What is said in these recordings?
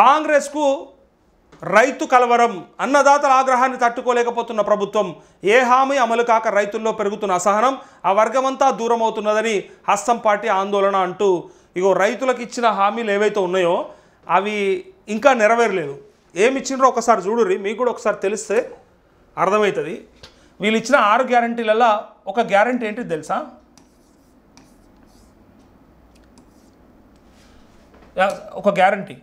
కాంగ్రెస్కు రైతు కలవరం అన్నదాతల ఆగ్రహాన్ని తట్టుకోలేకపోతున్న ప్రభుత్వం ఏ హామీ అమలు కాక రైతుల్లో పెరుగుతున్న అసహనం ఆ వర్గమంతా దూరం అవుతున్నదని హస్తం పార్టీ ఆందోళన అంటూ ఇగో రైతులకు ఇచ్చిన హామీలు ఏవైతే ఉన్నాయో అవి ఇంకా నెరవేరలేదు ఏమిచ్చిండ్రో ఒకసారి చూడుర్రి మీకు కూడా ఒకసారి తెలిస్తే అర్థమవుతుంది వీళ్ళు ఇచ్చిన ఆరు గ్యారంటీలలో ఒక గ్యారంటీ ఏంటి తెలుసా ఒక గ్యారంటీ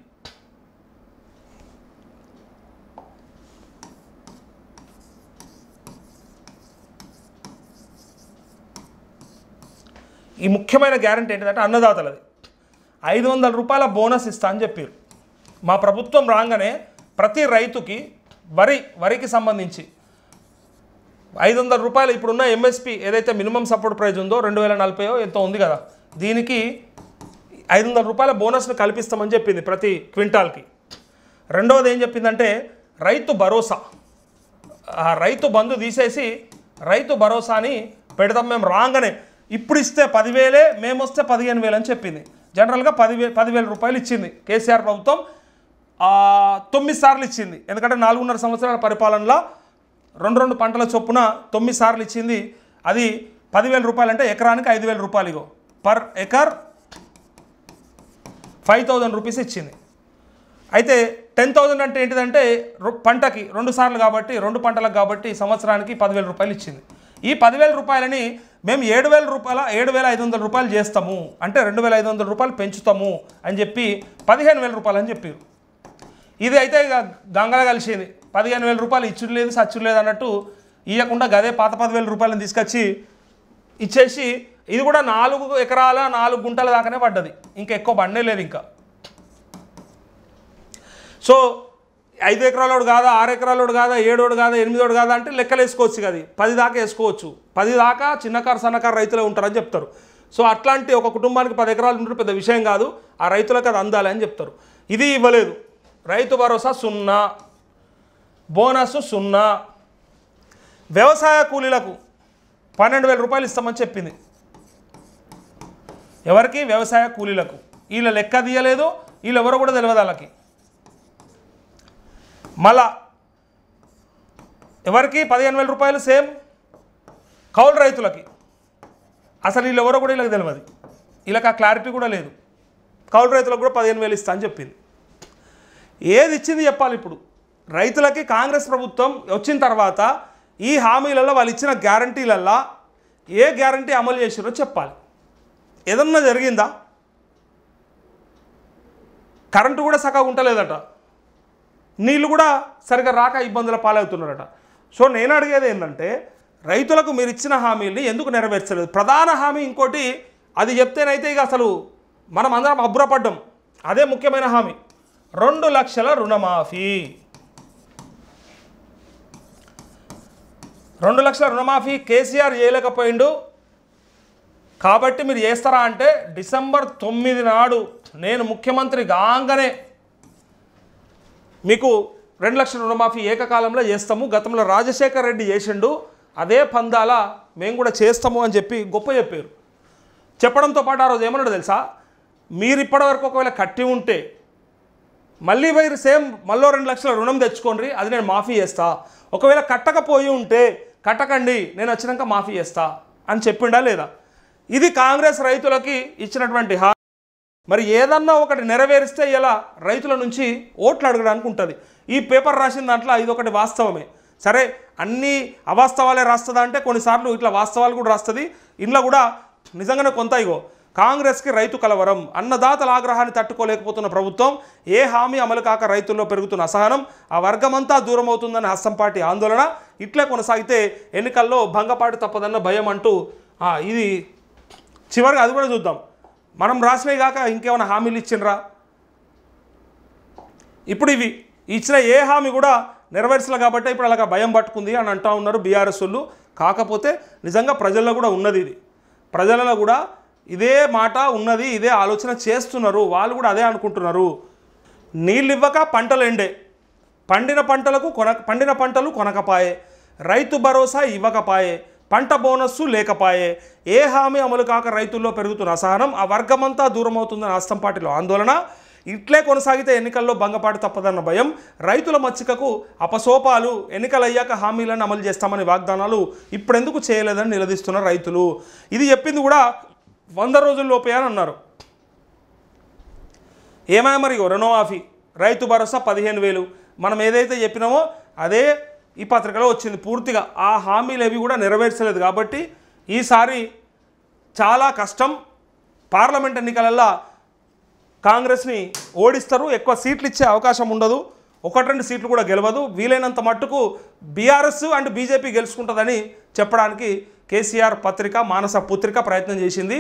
ఈ ముఖ్యమైన గ్యారంటీ ఏంటంటే అన్నదాతలది ఐదు వందల రూపాయల బోనస్ ఇస్తా అని చెప్పారు మా ప్రభుత్వం రాగానే ప్రతి రైతుకి వరి వరికి సంబంధించి ఐదు వందల రూపాయలు ఇప్పుడున్న ఎంఎస్పి ఏదైతే మినిమం సపోర్ట్ ప్రైజ్ ఉందో రెండు వేల నలభైయో ఎంతో ఉంది కదా దీనికి ఐదు వందల రూపాయల బోనస్ను కల్పిస్తామని చెప్పింది ప్రతి క్వింటాల్కి రెండవది ఏం చెప్పిందంటే రైతు భరోసా ఆ రైతు బంధు తీసేసి రైతు భరోసాని పెడతాం మేము రాగానే ఇప్పుడు ఇస్తే పదివేలే మేము వస్తే పదిహేను వేలు అని చెప్పింది జనరల్గా పదివే పదివేల రూపాయలు ఇచ్చింది కేసీఆర్ ప్రభుత్వం తొమ్మిది సార్లు ఇచ్చింది ఎందుకంటే నాలుగున్నర సంవత్సరాల పరిపాలనలో రెండు రెండు పంటల చొప్పున తొమ్మిది సార్లు ఇచ్చింది అది పదివేల రూపాయలు అంటే ఎకరానికి ఐదు వేల రూపాయలు ఇవ్వ per acre five thousand rupees ఇచ్చింది అయితే టెన్ థౌజండ్ అంటే ఏంటిదంటే పంటకి రెండు సార్లు కాబట్టి రెండు పంటలకు కాబట్టి సంవత్సరానికి పదివేల రూపాయలు ఇచ్చింది ఈ పదివేల రూపాయలని మేము ఏడు వేల రూపాయల ఏడు వేల ఐదు వందల రూపాయలు చేస్తాము అంటే రెండు వేల ఐదు వందల రూపాయలు పెంచుతాము అని చెప్పి పదిహేను వేల రూపాయలు అని చెప్పారు ఇది అయితే ఇక గంగల కలిసేది పదిహేను వేల రూపాయలు ఇచ్చుడు లేదు సచ్చుడు లేదు అన్నట్టు ఇవ్వకుండా గదే పాత పదివేల రూపాయలను తీసుకొచ్చి ఇచ్చేసి ఇది కూడా నాలుగు ఎకరాల నాలుగు గుంటల దాకానే పడ్డది ఇంకా ఎక్కువ బండే లేదు ఇంకా సో ఐదు ఎకరాలోడు కాదా ఆరు ఎకరాలోడు కాదా ఏడోడు కాదా ఎనిమిదోడు కాదా అంటే లెక్కలు వేసుకోవచ్చు కదా పది దాకా వేసుకోవచ్చు పది దాకా చిన్నకారు సన్నకారు రైతులే ఉంటారని చెప్తారు సో అట్లాంటి ఒక కుటుంబానికి పది ఎకరాలు ఉంటారు పెద్ద విషయం కాదు ఆ రైతులకు అది అందాలి అని చెప్తారు ఇది ఇవ్వలేదు రైతు భరోసా సున్నా బోనస్ సున్నా వ్యవసాయ కూలీలకు పన్నెండు వేల రూపాయలు ఇస్తామని చెప్పింది ఎవరికి వ్యవసాయ కూలీలకు వీళ్ళ లెక్క తీయలేదు వీళ్ళెవరో కూడా తెలియదు వాళ్ళకి మళ్ళా ఎవరికి పదిహేను వేల రూపాయలు సేమ్ కౌలు రైతులకి అసలు వీళ్ళు ఎవరో కూడా వీళ్ళకి తెలియదు వీళ్ళకి ఆ క్లారిటీ కూడా లేదు కౌలు రైతులకు కూడా పదిహేను వేలు ఇస్తా అని చెప్పింది ఏది ఇచ్చింది చెప్పాలి ఇప్పుడు రైతులకి కాంగ్రెస్ ప్రభుత్వం వచ్చిన తర్వాత ఈ హామీలలో వాళ్ళు ఇచ్చిన గ్యారంటీలల్లో ఏ గ్యారంటీ అమలు చేసిరో చెప్పాలి ఏదన్నా జరిగిందా కరెంటు కూడా సకాగా ఉంటలేదట నీళ్ళు కూడా సరిగ్గా రాక ఇబ్బందుల పాలవుతున్నారట సో నేను అడిగేది ఏంటంటే రైతులకు మీరు ఇచ్చిన హామీల్ని ఎందుకు నెరవేర్చలేదు ప్రధాన హామీ ఇంకోటి అది చెప్తేనైతే ఇక అసలు మనం అందరం అబ్బురపడ్డం అదే ముఖ్యమైన హామీ రెండు లక్షల రుణమాఫీ రెండు లక్షల రుణమాఫీ కేసీఆర్ చేయలేకపోయిండు కాబట్టి మీరు చేస్తారా అంటే డిసెంబర్ తొమ్మిది నాడు నేను ముఖ్యమంత్రి కాగానే మీకు రెండు లక్షల రుణమాఫీ ఏకకాలంలో చేస్తాము గతంలో రాజశేఖర్ రెడ్డి చేసిండు అదే పందాల మేము కూడా చేస్తాము అని చెప్పి గొప్ప చెప్పారు చెప్పడంతో పాటు ఆ రోజు ఏమన్నాడు తెలుసా మీరు ఇప్పటివరకు ఒకవేళ కట్టి ఉంటే మళ్ళీ వైరు సేమ్ మళ్ళీ రెండు లక్షల రుణం తెచ్చుకోండి అది నేను మాఫీ చేస్తా ఒకవేళ కట్టకపోయి ఉంటే కట్టకండి నేను వచ్చినాక మాఫీ చేస్తా అని చెప్పిండా లేదా ఇది కాంగ్రెస్ రైతులకి ఇచ్చినటువంటి మరి ఏదన్నా ఒకటి నెరవేరిస్తే ఇలా రైతుల నుంచి ఓట్లు అడగడానికి ఉంటుంది ఈ పేపర్ రాసిన దాంట్లో ఇది ఒకటి వాస్తవమే సరే అన్ని అవాస్తవాలే రాస్తుందా అంటే కొన్నిసార్లు ఇట్లా వాస్తవాలు కూడా రాస్తుంది ఇంట్లో కూడా నిజంగానే కొంత ఇగో కాంగ్రెస్కి రైతు కలవరం అన్నదాతల ఆగ్రహాన్ని తట్టుకోలేకపోతున్న ప్రభుత్వం ఏ హామీ అమలు కాక రైతుల్లో పెరుగుతున్న అసహనం ఆ వర్గమంతా దూరం అవుతుందనే హస్తం ఆందోళన ఇట్లే కొనసాగితే ఎన్నికల్లో భంగపాటు తప్పదన్న భయం అంటూ ఇది చివరిగా అది కూడా చూద్దాం మనం రాసినవి కాక ఇంకేమైనా హామీలు ఇచ్చిండ్రా ఇప్పుడు ఇవి ఇచ్చిన ఏ హామీ కూడా నెరవేర్చలే కాబట్టి ఇప్పుడు అలాగ భయం పట్టుకుంది అని అంటూ ఉన్నారు బీఆర్ఎస్ వాళ్ళు కాకపోతే నిజంగా ప్రజల్లో కూడా ఉన్నది ఇది ప్రజలలో కూడా ఇదే మాట ఉన్నది ఇదే ఆలోచన చేస్తున్నారు వాళ్ళు కూడా అదే అనుకుంటున్నారు నీళ్ళు ఇవ్వక పంటలు ఎండే పండిన పంటలకు కొన పండిన పంటలు కొనకపాయే రైతు భరోసా ఇవ్వకపాయే పంట బోనస్సు లేకపాయే ఏ హామీ అమలు కాక రైతుల్లో పెరుగుతున్న అసహనం ఆ వర్గమంతా దూరమవుతుందని అస్తం పార్టీలో ఆందోళన ఇట్లే కొనసాగితే ఎన్నికల్లో భంగపాటు తప్పదన్న భయం రైతుల మచ్చికకు అపసోపాలు ఎన్నికలయ్యాక హామీలను అమలు చేస్తామని వాగ్దానాలు ఇప్పుడెందుకు చేయలేదని నిలదీస్తున్న రైతులు ఇది చెప్పింది కూడా వంద రోజుల్లోపే అని అన్నారు ఏమైనా మరి రుణమాఫీ రైతు భరోసా పదిహేను వేలు మనం ఏదైతే చెప్పినామో అదే ఈ పత్రికలో వచ్చింది పూర్తిగా ఆ హామీలు ఏవి కూడా నెరవేర్చలేదు కాబట్టి ఈసారి చాలా కష్టం పార్లమెంట్ ఎన్నికలల్లో కాంగ్రెస్ని ఓడిస్తారు ఎక్కువ సీట్లు ఇచ్చే అవకాశం ఉండదు ఒకటి రెండు సీట్లు కూడా గెలవదు వీలైనంత మట్టుకు బీఆర్ఎస్ అండ్ బీజేపీ గెలుచుకుంటుందని చెప్పడానికి కేసీఆర్ పత్రిక మానస పుత్రిక ప్రయత్నం చేసింది